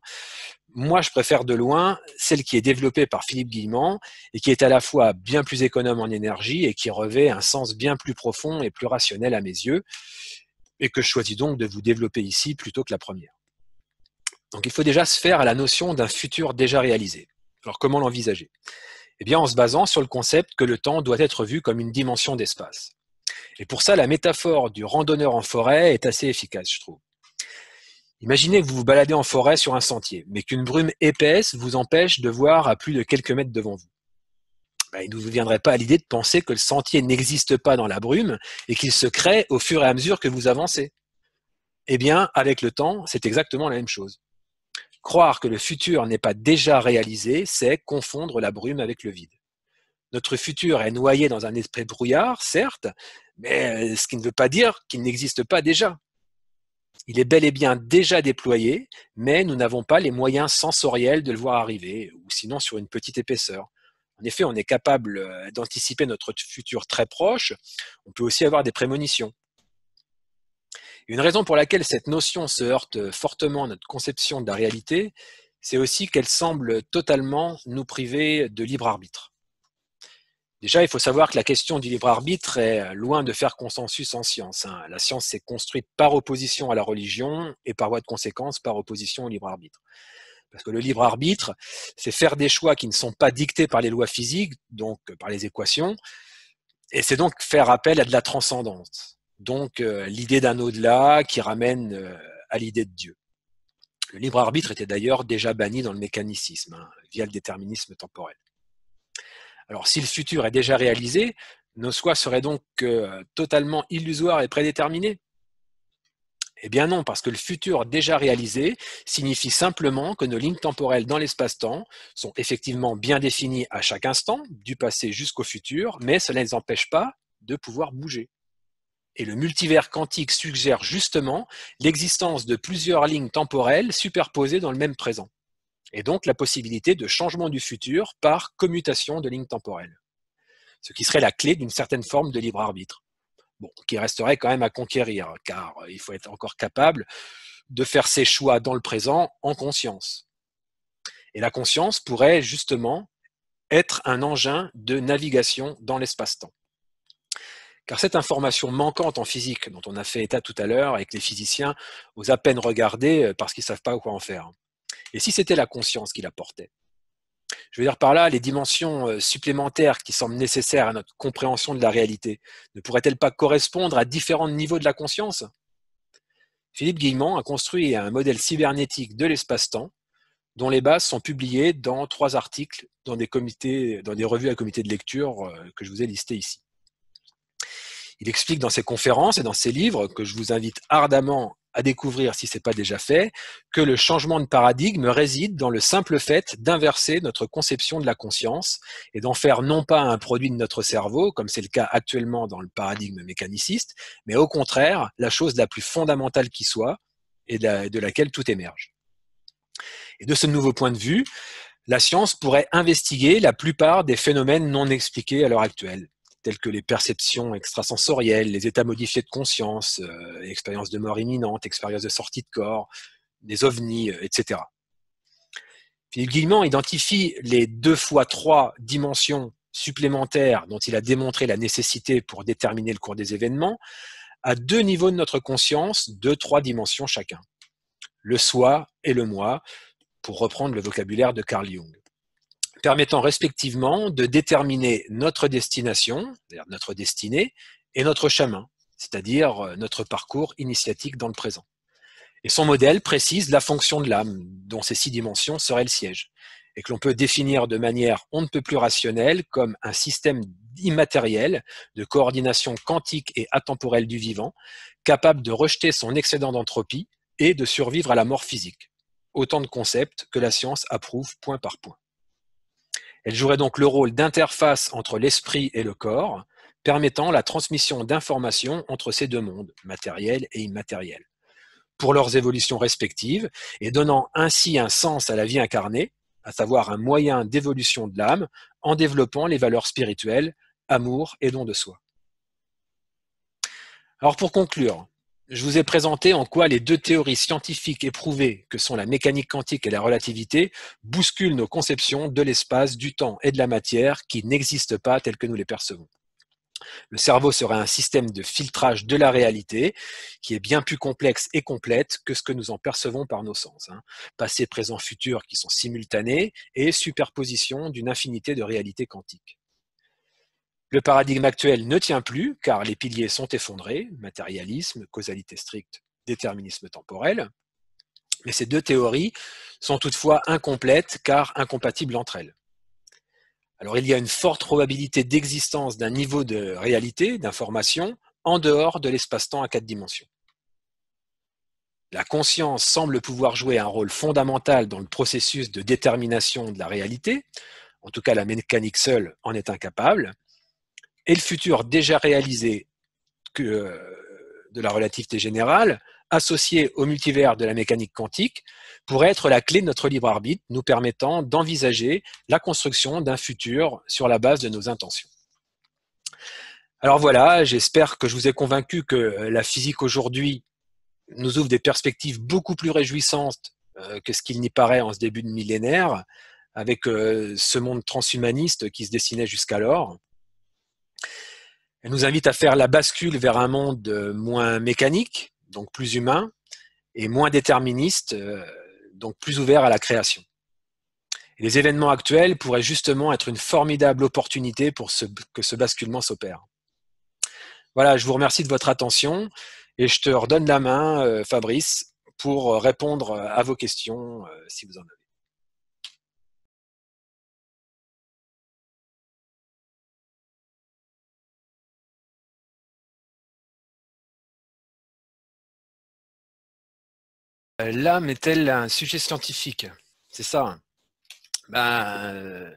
Moi, je préfère de loin celle qui est développée par Philippe Guillemant et qui est à la fois bien plus économe en énergie et qui revêt un sens bien plus profond et plus rationnel à mes yeux et que je choisis donc de vous développer ici plutôt que la première. Donc il faut déjà se faire à la notion d'un futur déjà réalisé. Alors comment l'envisager Eh bien en se basant sur le concept que le temps doit être vu comme une dimension d'espace. Et pour ça, la métaphore du randonneur en forêt est assez efficace, je trouve. Imaginez que vous vous baladez en forêt sur un sentier, mais qu'une brume épaisse vous empêche de voir à plus de quelques mètres devant vous. Bah, il ne vous viendrait pas à l'idée de penser que le sentier n'existe pas dans la brume et qu'il se crée au fur et à mesure que vous avancez. Eh bien, avec le temps, c'est exactement la même chose. Croire que le futur n'est pas déjà réalisé, c'est confondre la brume avec le vide. Notre futur est noyé dans un esprit brouillard, certes, mais euh, ce qui ne veut pas dire qu'il n'existe pas déjà. Il est bel et bien déjà déployé, mais nous n'avons pas les moyens sensoriels de le voir arriver, ou sinon sur une petite épaisseur. En effet, on est capable euh, d'anticiper notre futur très proche, on peut aussi avoir des prémonitions. Une raison pour laquelle cette notion se heurte fortement à notre conception de la réalité, c'est aussi qu'elle semble totalement nous priver de libre arbitre. Déjà, il faut savoir que la question du libre arbitre est euh, loin de faire consensus en science. Hein. La science s'est construite par opposition à la religion et par voie de conséquence par opposition au libre arbitre. Parce que le libre arbitre, c'est faire des choix qui ne sont pas dictés par les lois physiques, donc euh, par les équations, et c'est donc faire appel à de la transcendance. Donc euh, l'idée d'un au-delà qui ramène à l'idée de Dieu. Le libre arbitre était d'ailleurs déjà banni dans le mécanicisme, hein, via le déterminisme temporel. Alors si le futur est déjà réalisé, nos soi seraient donc euh, totalement illusoires et prédéterminés Eh bien non, parce que le futur déjà réalisé signifie simplement que nos lignes temporelles dans l'espace-temps sont effectivement bien définies à chaque instant, du passé jusqu'au futur, mais cela ne les empêche pas de pouvoir bouger. Et le multivers quantique suggère justement l'existence de plusieurs lignes temporelles superposées dans le même présent et donc la possibilité de changement du futur par commutation de lignes temporelles, ce qui serait la clé d'une certaine forme de libre arbitre, qui resterait quand même à conquérir, hein, car euh, il faut être encore capable de faire ses choix dans le présent en conscience. Et la conscience pourrait justement être un engin de navigation dans l'espace-temps. Car cette information manquante en physique, dont on a fait état tout à l'heure et que les physiciens osent à peine regarder euh, parce qu'ils ne savent pas quoi en faire, hein, et si c'était la conscience la portait je veux dire par là, les dimensions euh, supplémentaires qui semblent nécessaires à notre compréhension de la réalité ne pourraient-elles pas correspondre à différents niveaux de la conscience Philippe Guillemont a construit un modèle cybernétique de l'espace-temps dont les bases sont publiées dans trois articles dans des, dans des revues à comité de lecture euh, que je vous ai listées ici. Il explique dans ses conférences et dans ses livres que je vous invite ardemment à découvrir si ce n'est pas déjà fait, que le changement de paradigme réside dans le simple fait d'inverser notre conception de la conscience et d'en faire non pas un produit de notre cerveau, comme c'est le cas actuellement dans le paradigme mécaniciste, mais au contraire la chose la plus fondamentale qui soit et de, de laquelle tout émerge. Et de ce nouveau point de vue, la science pourrait investiguer la plupart des phénomènes non expliqués à l'heure actuelle telles que les perceptions extrasensorielles, les états modifiés de conscience, euh, expériences de mort imminente, expériences de sortie de corps, des ovnis, euh, etc. Philippe Guillemont identifie les deux fois trois dimensions supplémentaires dont il a démontré la nécessité pour déterminer le cours des événements à deux niveaux de notre conscience, deux, trois dimensions chacun. Le soi et le moi, pour reprendre le vocabulaire de Carl Jung permettant respectivement de déterminer notre destination, notre destinée, et notre chemin, c'est-à-dire euh, notre parcours initiatique dans le présent. Et son modèle précise la fonction de l'âme, dont ces six dimensions seraient le siège, et que l'on peut définir de manière on ne peut plus rationnelle comme un système immatériel de coordination quantique et atemporelle du vivant, capable de rejeter son excédent d'entropie et de survivre à la mort physique. Autant de concepts que la science approuve point par point. Elle jouerait donc le rôle d'interface entre l'esprit et le corps, permettant la transmission d'informations entre ces deux mondes, matériel et immatériel, pour leurs évolutions respectives, et donnant ainsi un sens à la vie incarnée, à savoir un moyen d'évolution de l'âme en développant les valeurs spirituelles, amour et don de soi. Alors pour conclure, je vous ai présenté en quoi les deux théories scientifiques éprouvées, que sont la mécanique quantique et la relativité, bousculent nos conceptions de l'espace, du temps et de la matière qui n'existent pas telles que nous les percevons. Le cerveau serait un système de filtrage de la réalité qui est bien plus complexe et complète que ce que nous en percevons par nos sens. Hein. Passé, présent, futur qui sont simultanés et superposition d'une infinité de réalités quantiques. Le paradigme actuel ne tient plus car les piliers sont effondrés, matérialisme, causalité stricte, déterminisme temporel. Mais ces deux théories sont toutefois incomplètes car incompatibles entre elles. Alors il y a une forte probabilité d'existence d'un niveau de réalité, d'information, en dehors de l'espace-temps à quatre dimensions. La conscience semble pouvoir jouer un rôle fondamental dans le processus de détermination de la réalité, en tout cas la mécanique seule en est incapable, et le futur déjà réalisé euh, de la relativité générale, associé au multivers de la mécanique quantique, pourrait être la clé de notre libre arbitre, nous permettant d'envisager la construction d'un futur sur la base de nos intentions. Alors voilà, j'espère que je vous ai convaincu que la physique aujourd'hui nous ouvre des perspectives beaucoup plus réjouissantes euh, que ce qu'il n'y paraît en ce début de millénaire, avec euh, ce monde transhumaniste qui se dessinait jusqu'alors. Elle nous invite à faire la bascule vers un monde euh, moins mécanique, donc plus humain, et moins déterministe, euh, donc plus ouvert à la création. les événements actuels pourraient justement être une formidable opportunité pour que ce basculement s'opère. Voilà, je vous remercie de votre attention et je te redonne la main, euh, Fabrice, pour répondre à vos questions si vous en avez. Euh, l'âme est-elle un sujet scientifique C'est ça. Ben, euh,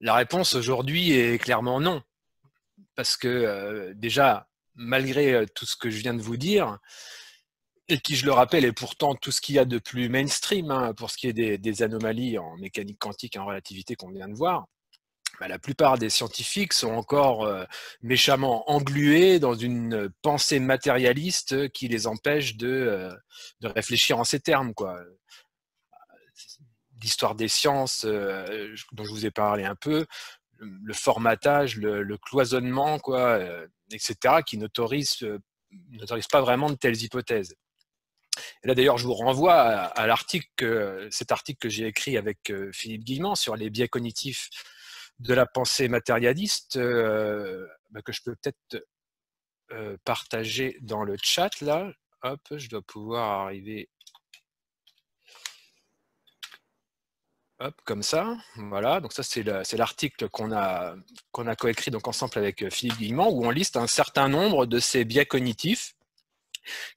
la réponse aujourd'hui est clairement non. Parce que euh, déjà, malgré tout ce que je viens de vous dire, et qui, je le rappelle, est pourtant tout ce qu'il y a de plus mainstream hein, pour ce qui est des, des anomalies en mécanique quantique et en relativité qu'on vient de voir, bah, la plupart des scientifiques sont encore euh, méchamment englués dans une pensée matérialiste qui les empêche de, euh, réfléchir en ces termes. Quoi. L'histoire des sciences, euh, dont je vous ai parlé un peu, le formatage, le, cloisonnement, quoi, etc., qui n'autorise pas vraiment de telles hypothèses. là d'ailleurs, je vous renvoie à, l'article, cet article que j'ai écrit avec Philippe Guillemont sur les biais cognitifs de la pensée matérialiste euh, bah, que je peux peut-être euh, partager dans le chat là. Hop, je dois pouvoir arriver. Hop, comme ça. Voilà, donc ça c'est l'article qu'on a, qu'on a coécrit donc ensemble avec euh, Philippe Guillemont où on liste un certain nombre de ces biais cognitifs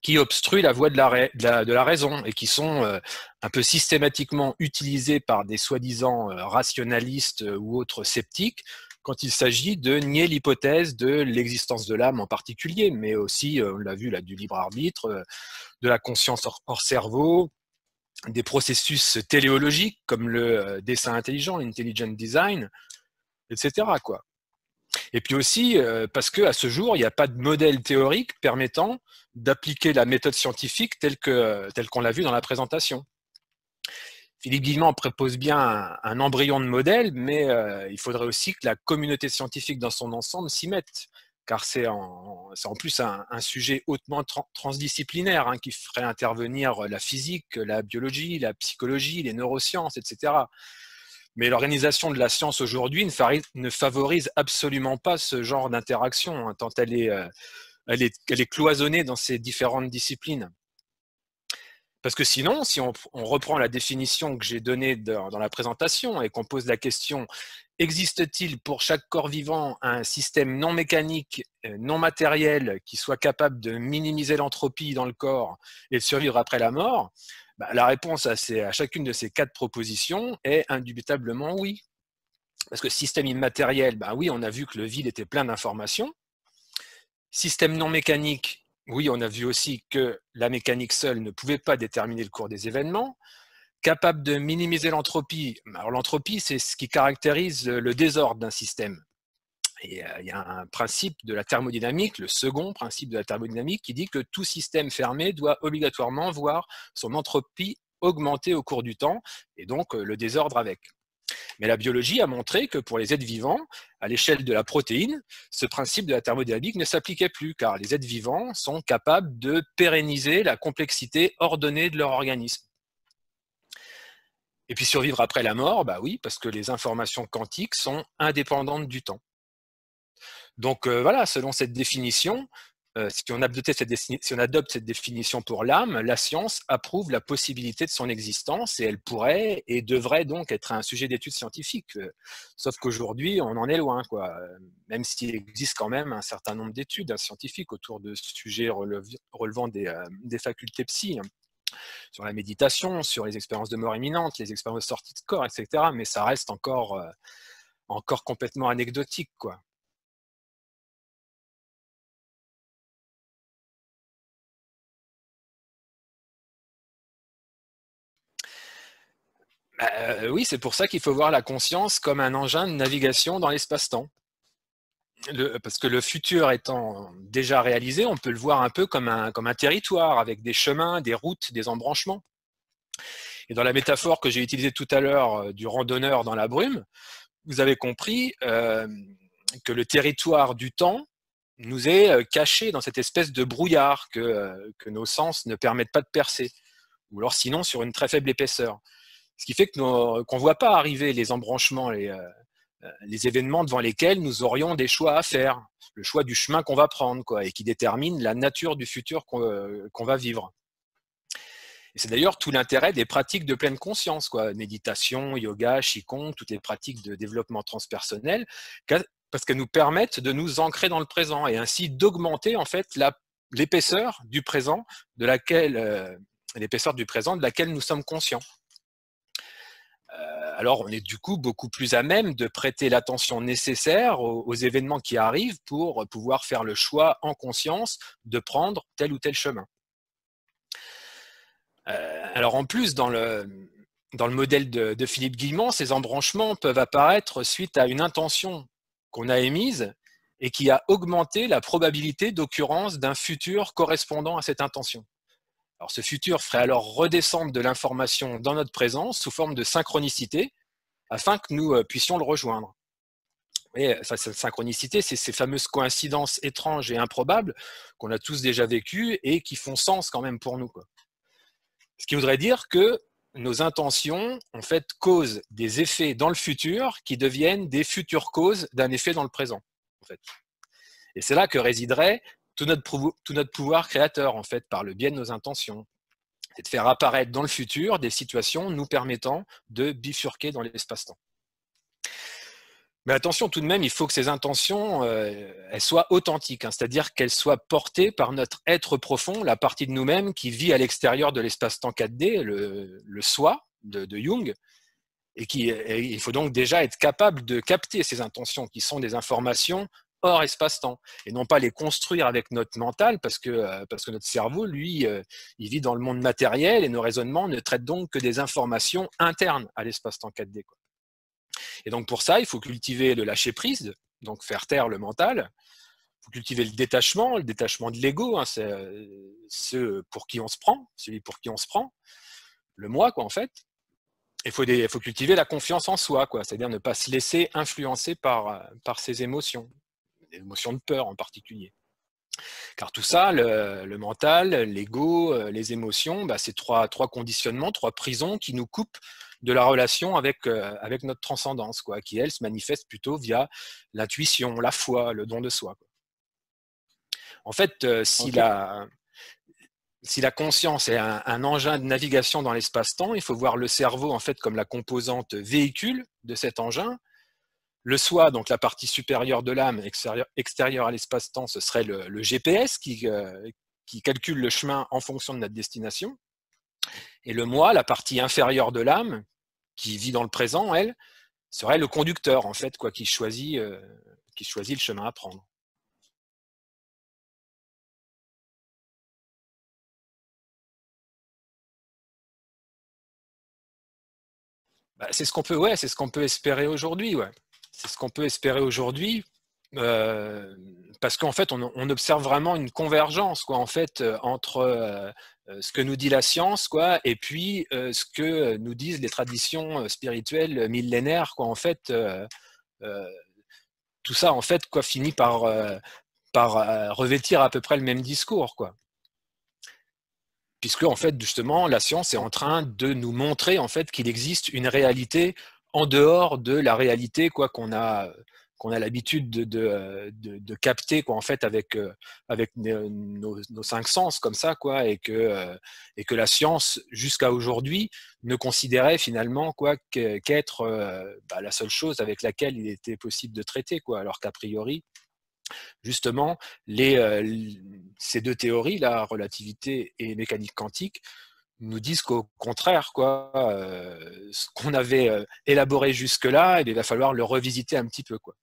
qui obstruent la voie de la, raison et qui sont euh, un peu systématiquement utilisés par des soi-disant euh, rationalistes euh, ou autres sceptiques quand il s'agit de nier l'hypothèse de l'existence de l'âme en particulier, mais aussi, on l'a vu là, du libre arbitre, de la conscience hors, cerveau, des processus téléologiques comme le dessin intelligent, intelligent design, etc. Quoi. Et puis aussi euh, parce qu'à ce jour, il n'y a pas de modèle théorique permettant d'appliquer la méthode scientifique telle que euh, telle qu'on l'a vue dans la présentation. Philippe Guillemont propose bien un, embryon de modèle, mais euh, il faudrait aussi que la communauté scientifique dans son ensemble s'y mette, car c'est en, plus un, sujet hautement transdisciplinaire hein, qui ferait intervenir la physique, la biologie, la psychologie, les neurosciences, etc. Mais l'organisation de la science aujourd'hui ne, favorise absolument pas ce genre d'interaction, hein, tant euh, elle est, cloisonnée dans ces différentes disciplines. Parce que sinon, si on, reprend la définition que j'ai donnée dans la présentation et qu'on pose la question Existe-t-il pour chaque corps vivant un système non mécanique, euh, non matériel, qui soit capable de minimiser l'entropie dans le corps et de survivre après la mort bah, la réponse à, chacune de ces quatre propositions est indubitablement oui. Parce que système immatériel, bah oui, on a vu que le vide était plein d'informations. Système non mécanique, oui, on a vu aussi que la mécanique seule ne pouvait pas déterminer le cours des événements. Capable de minimiser l'entropie, bah, alors l'entropie, c'est ce qui caractérise le désordre d'un système. Euh, il y a un principe de la thermodynamique, le second principe de la thermodynamique, qui dit que tout système fermé doit obligatoirement voir son entropie augmenter au cours du temps, et donc euh, le désordre avec. Mais la biologie a montré que pour les êtres vivants, à l'échelle de la protéine, ce principe de la thermodynamique ne s'appliquait plus, car les êtres vivants sont capables de pérenniser la complexité ordonnée de leur organisme. Et puis survivre après la mort, bah oui, parce que les informations quantiques sont indépendantes du temps. Donc euh, voilà, selon cette définition, euh, si, on adopte cette définition pour l'âme, la science approuve la possibilité de son existence et elle pourrait et devrait donc être un sujet d'étude scientifique. Euh, sauf qu'aujourd'hui, on en est loin, quoi. Même s'il existe quand même un certain nombre d'études hein, scientifiques autour de sujets relevant des, facultés psy. Hein. sur la méditation, sur les expériences de mort imminente, les expériences de sortie de corps, etc. Mais ça reste encore, encore complètement anecdotique, quoi. Bah, euh, oui, c'est pour ça qu'il faut voir la conscience comme un engin de navigation dans l'espace-temps. parce que le futur étant déjà réalisé, on peut le voir un peu comme un, territoire avec des chemins, des routes, des embranchements. Et dans la métaphore que j'ai utilisée tout à l'heure euh, du randonneur dans la brume, vous avez compris euh, que le territoire du temps nous est caché dans cette espèce de brouillard que nos sens ne permettent pas de percer, ou alors sinon sur une très faible épaisseur. Ce qui fait qu'on ne voit pas arriver les embranchements, euh, euh, les, événements devant lesquels nous aurions des choix à faire, le choix du chemin qu'on va prendre, quoi, et qui détermine la nature du futur qu'on euh, va vivre. c'est d'ailleurs tout l'intérêt des pratiques de pleine conscience, quoi, méditation, yoga, qigong, toutes les pratiques de développement transpersonnel, parce qu'elles nous permettent de nous ancrer dans le présent et ainsi d'augmenter en fait l'épaisseur du présent de laquelle l'épaisseur du présent de laquelle nous sommes conscients. Euh, alors on est du coup beaucoup plus à même de prêter l'attention nécessaire aux, événements qui arrivent pour pouvoir faire le choix en conscience de prendre tel ou tel chemin. Euh, alors en plus, dans le, dans le modèle de, Philippe Guillemont, ces embranchements peuvent apparaître suite à une intention qu'on a émise et qui a augmenté la probabilité d'occurrence d'un futur correspondant à cette intention ce futur ferait alors redescendre de l'information dans notre présence sous forme de synchronicité afin que nous euh, puissions le rejoindre. Et euh, cette synchronicité, c'est ces fameuses coïncidences étranges et improbables qu'on a tous déjà vécues et qui font sens quand même pour nous. Ce qui voudrait dire que nos intentions, en fait, causent des effets dans le futur qui deviennent des futures causes d'un effet dans le présent. fait. Et c'est là que résiderait tout notre, tout notre pouvoir créateur, en fait, par le biais de nos intentions. c'est de faire apparaître dans le futur des situations nous permettant de bifurquer dans l'espace-temps. Mais attention, tout de même, il faut que ces intentions euh, elles soient authentiques, hein, c'est-à-dire qu'elles soient portées par notre être profond, la partie de nous-mêmes qui vit à l'extérieur de l'espace-temps 4D, le, le soi de, Jung, et, qui, il faut donc déjà être capable de capter ces intentions qui sont des informations hors espace-temps et non pas les construire avec notre mental parce que, euh, parce que notre cerveau, lui, euh, il vit dans le monde matériel et nos raisonnements ne traitent donc que des informations internes à l'espace-temps 4D. Et donc pour ça, il faut cultiver le lâcher-prise, donc faire taire le mental. Il faut cultiver le détachement, le détachement de l'ego, hein, c'est euh, ce pour qui on se prend, celui pour qui on se prend, le moi, quoi, en fait. Il faut, faut cultiver la confiance en soi, quoi, c'est-à-dire ne pas se laisser influencer par, par ses émotions, l'émotion de peur en particulier. Car tout ça, le, mental, l'ego, euh, les émotions, bah, c'est trois, trois conditionnements, trois prisons qui nous coupent de la relation avec, euh, avec notre transcendance, quoi, qui, elle, se manifeste plutôt via l'intuition, la foi, le don de soi. En fait, euh, si, la, si la conscience est un, engin de navigation dans l'espace-temps, il faut voir le cerveau en fait comme la composante véhicule de cet engin le soi, donc la partie supérieure de l'âme extérieure, à l'espace-temps, ce serait le, GPS euh, qui, calcule le chemin en fonction de notre destination. Et le moi, la partie inférieure de l'âme, qui vit dans le présent, elle, serait le conducteur, en fait, quoi, qui choisit, euh, le chemin à prendre. Bah, c'est ce qu'on peut, ouais, c'est ce qu'on peut espérer aujourd'hui, c'est ce qu'on peut espérer aujourd'hui. Euh, parce qu'en fait, on, observe vraiment une convergence, quoi, en fait, euh, entre euh, ce que nous dit la science, quoi, et puis ce que nous disent les traditions spirituelles millénaires, quoi, en fait, tout ça, en fait, quoi, finit par, par revêtir à peu près le même discours, quoi. Puisque, en fait, justement, la science est en train de nous montrer, en fait, qu'il existe une réalité en dehors de la réalité quoi qu'on a qu'on a l'habitude de, de, capter quoi en fait avec euh, avec nos, cinq sens comme ça quoi et que euh, et que la science jusqu'à aujourd'hui ne considérait finalement quoi qu'être euh, bah, la seule chose avec laquelle il était possible de traiter quoi alors qu'a priori justement les, ces deux théories la relativité et mécanique quantique nous disent qu'au contraire, quoi, euh, ce qu'on avait euh, élaboré jusque-là, eh il va falloir le revisiter un petit peu, quoi.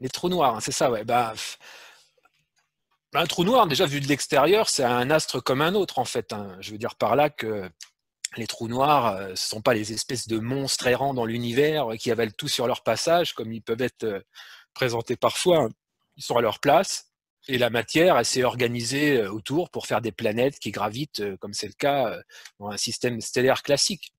Les trous noirs, hein, c'est ça, ouais. Bah, bah, un trou noir, déjà vu de l'extérieur, c'est un astre comme un autre, en fait. Hein. Je veux dire par là que les trous noirs, euh, ce ne sont pas les espèces de monstres errants dans l'univers euh, qui avalent tout sur leur passage, comme ils peuvent être euh, présentés parfois. Hein. Ils sont à leur place et la matière s'est organisée autour pour faire des planètes qui gravitent, comme c'est le cas dans un système stellaire classique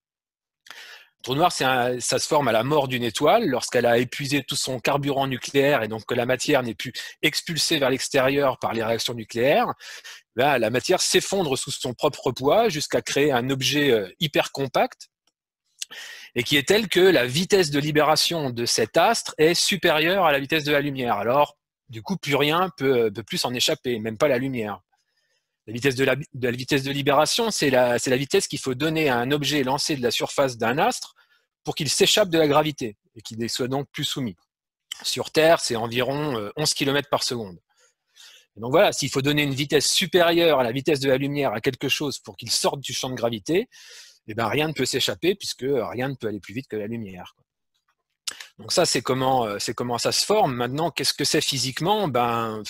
trou noir, ça se forme à la mort d'une étoile, lorsqu'elle a épuisé tout son carburant nucléaire et donc que la matière n'est plus expulsée vers l'extérieur par les réactions nucléaires. la matière s'effondre sous son propre poids jusqu'à créer un objet euh, hyper compact et qui est tel que la vitesse de libération de cet astre est supérieure à la vitesse de la lumière. Alors, du coup, plus rien peut, euh, peut plus en échapper, même pas la lumière. La vitesse de la, vitesse de libération, c'est la, la vitesse qu'il faut donner à un objet lancé de la surface d'un astre pour qu'il s'échappe de la gravité et qu'il ne soit donc plus soumis. Sur Terre, c'est environ 11 euh, km par seconde. donc voilà, s'il faut donner une vitesse supérieure à la vitesse de la lumière à quelque chose pour qu'il sorte du champ de gravité, eh ben rien ne peut s'échapper puisque euh, rien ne peut aller plus vite que la lumière. Donc ça, c'est comment, euh, comment ça se forme. Maintenant, qu'est-ce que c'est physiquement ben,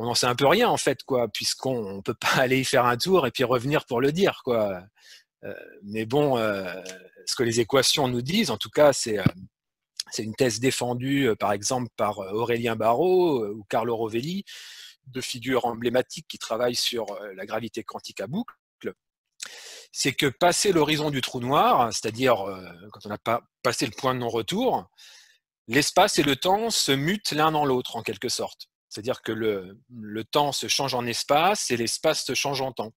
on n'en sait un peu rien en fait, quoi, puisqu'on ne peut pas aller y faire un tour et puis revenir pour le dire, quoi. Euh, mais bon, euh, ce que les équations nous disent, en tout cas, c'est euh, une thèse défendue par exemple par Aurélien Barrault ou Carlo Rovelli, deux figures emblématiques qui travaillent sur la gravité quantique à boucle. C'est que passer l'horizon du trou noir, c'est-à-dire quand on n'a pas passé le point de non-retour, l'espace et le temps se mutent l'un dans l'autre en quelque sorte. C'est-à-dire que le, temps se change en espace et l'espace se change en temps.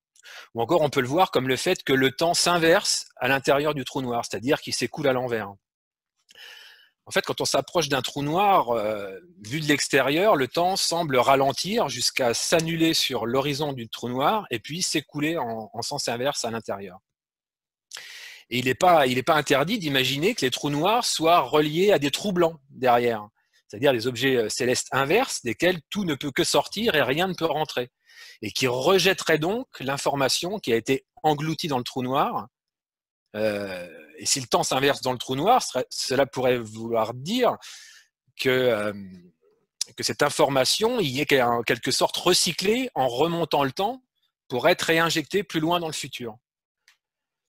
Ou encore, on peut le voir comme le fait que le temps s'inverse à l'intérieur du trou noir, c'est-à-dire qu'il s'écoule à l'envers. En fait, quand on s'approche d'un trou noir, euh, vu de l'extérieur, le temps semble ralentir jusqu'à s'annuler sur l'horizon du trou noir et puis s'écouler en, sens inverse à l'intérieur. Et il n'est pas, interdit d'imaginer que les trous noirs soient reliés à des trous blancs derrière c'est-à-dire les objets euh, célestes inverses, desquels tout ne peut que sortir et rien ne peut rentrer, et qui rejetterait donc l'information qui a été engloutie dans le trou noir. Euh, et si le temps s'inverse dans le trou noir, cela pourrait vouloir dire que, euh, cette information y est en quelque sorte recyclée en remontant le temps pour être réinjectée plus loin dans le futur.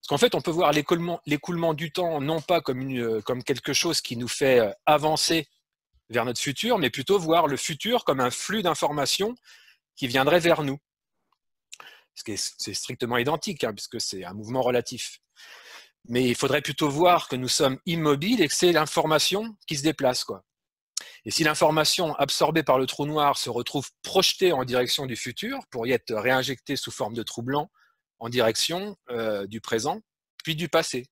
Parce qu'en fait, on peut voir l'écoulement du temps non pas comme quelque chose qui nous fait avancer vers notre futur, mais plutôt voir le futur comme un flux d'informations qui viendrait vers nous. Ce qui est, strictement identique, hein, puisque c'est un mouvement relatif. Mais il faudrait plutôt voir que nous sommes immobiles et que c'est l'information qui se déplace. Quoi. Et si l'information absorbée par le trou noir se retrouve projetée en direction du futur pour y être réinjectée sous forme de trou blanc en direction euh, du présent, puis du passé.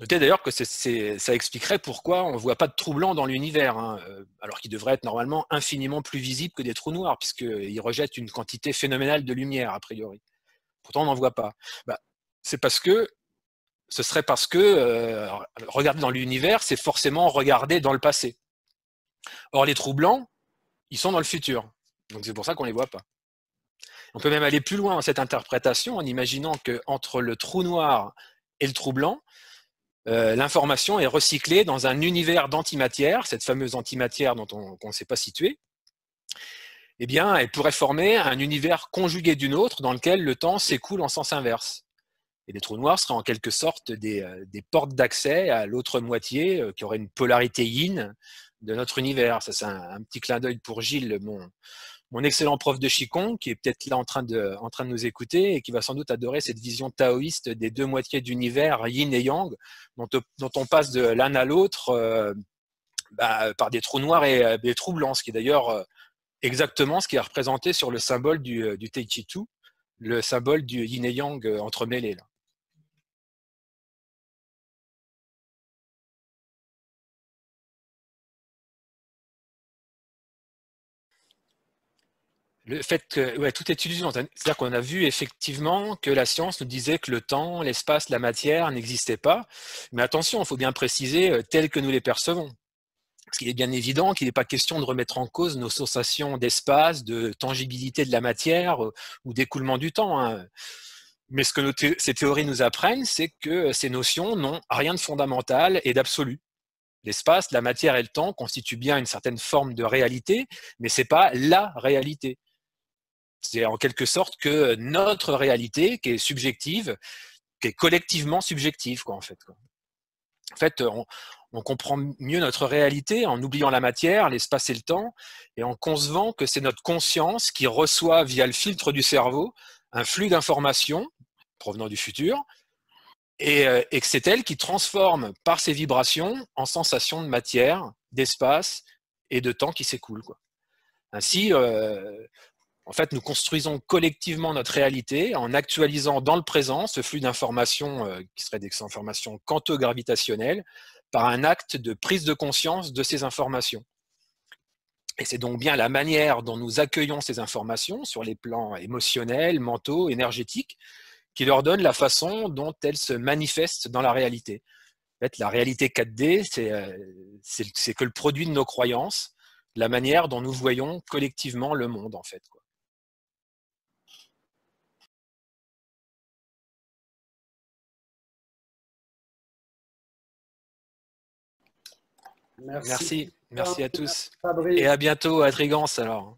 Notez d'ailleurs que ça expliquerait pourquoi on ne voit pas de trous blancs dans l'univers, hein, euh, alors qu'ils devraient être normalement infiniment plus visibles que des trous noirs, puisqu'ils rejettent une quantité phénoménale de lumière, a priori. Pourtant, on n'en voit pas. Bah, c'est parce que ce serait parce que euh, regarder dans l'univers, c'est forcément regarder dans le passé. Or, les trous blancs, ils sont dans le futur. Donc, c'est pour ça qu'on ne les voit pas. On peut même aller plus loin dans cette interprétation en imaginant qu'entre le trou noir et le trou blanc, euh, l'information est recyclée dans un univers d'antimatière, cette fameuse antimatière dont on ne sait pas situer, eh bien, elle pourrait former un univers conjugué d'une autre dans lequel le temps s'écoule en sens inverse. Et les trous noirs seraient en quelque sorte des, euh, portes d'accès à l'autre moitié euh, qui aurait une polarité yin de notre univers. Ça, c'est un, petit clin d'œil pour Gilles, mon, mon excellent prof de Qigong, qui est peut-être là en train, de, en train de nous écouter et qui va sans doute adorer cette vision taoïste des deux moitiés d'univers, yin et yang, dont, on passe de l'un à l'autre euh, bah, par des trous noirs et euh, des trous blancs, ce qui est d'ailleurs euh, exactement ce qui est représenté sur le symbole du, du Chi Tu, le symbole du yin et yang entremêlé. Là. le fait que tout est illusion. C'est-à-dire qu'on a vu effectivement que la science nous disait que le temps, l'espace, la matière n'existaient pas. Mais attention, il faut bien préciser euh, tel que nous les percevons. Parce qu'il est bien évident qu'il n'est pas question de remettre en cause nos sensations d'espace, de tangibilité de la matière euh, ou d'écoulement du temps. Hein. Mais ce que ces théories nous apprennent, c'est que euh, ces notions n'ont rien de fondamental et d'absolu. L'espace, la matière et le temps constituent bien une certaine forme de réalité, mais ce n'est pas la réalité. C'est en quelque sorte que notre réalité, qui est subjective, qui est collectivement subjective, quoi, en fait. En fait, on, comprend mieux notre réalité en oubliant la matière, l'espace et le temps, et en concevant que c'est notre conscience qui reçoit via le filtre du cerveau un flux d'informations provenant du futur, et, euh, que c'est elle qui transforme par ses vibrations en sensations de matière, d'espace et de temps qui s'écoule. Ainsi, euh, en fait, nous construisons collectivement notre réalité en actualisant dans le présent ce flux d'informations euh, qui serait des informations quanto-gravitationnelles par un acte de prise de conscience de ces informations. Et c'est donc bien la manière dont nous accueillons ces informations sur les plans émotionnels, mentaux, énergétiques, qui leur donne la façon dont elles se manifestent dans la réalité. En fait, la réalité 4D, euh, c'est que le produit de nos croyances, la manière dont nous voyons collectivement le monde, en fait. Merci. Merci, à tous. Et à bientôt à Trigance alors.